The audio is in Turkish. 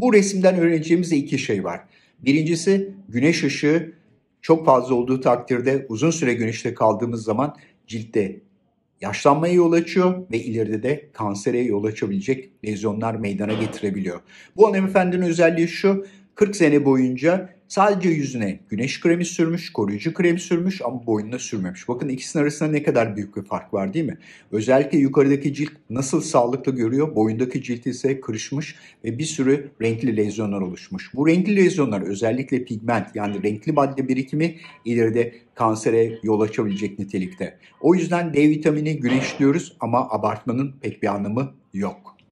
Bu resimden öğreneceğimiz de iki şey var. Birincisi güneş ışığı çok fazla olduğu takdirde uzun süre güneşte kaldığımız zaman ciltte yaşlanmaya yol açıyor ve ileride de kansere yol açabilecek lezyonlar meydana getirebiliyor. Bu hanımefendinin özelliği şu, 40 sene boyunca sadece yüzüne güneş kremi sürmüş, koruyucu kremi sürmüş ama boynuna sürmemiş. Bakın ikisinin arasında ne kadar büyük bir fark var değil mi? Özellikle yukarıdaki cilt nasıl sağlıklı görüyor, boyundaki cilt ise kırışmış ve bir sürü renkli lezyonlar oluşmuş. Bu renkli lezyonlar özellikle pigment yani renkli madde birikimi ileride kansere yol açabilecek nitelikte. O yüzden D vitamini güneşliyoruz ama abartmanın pek bir anlamı yok.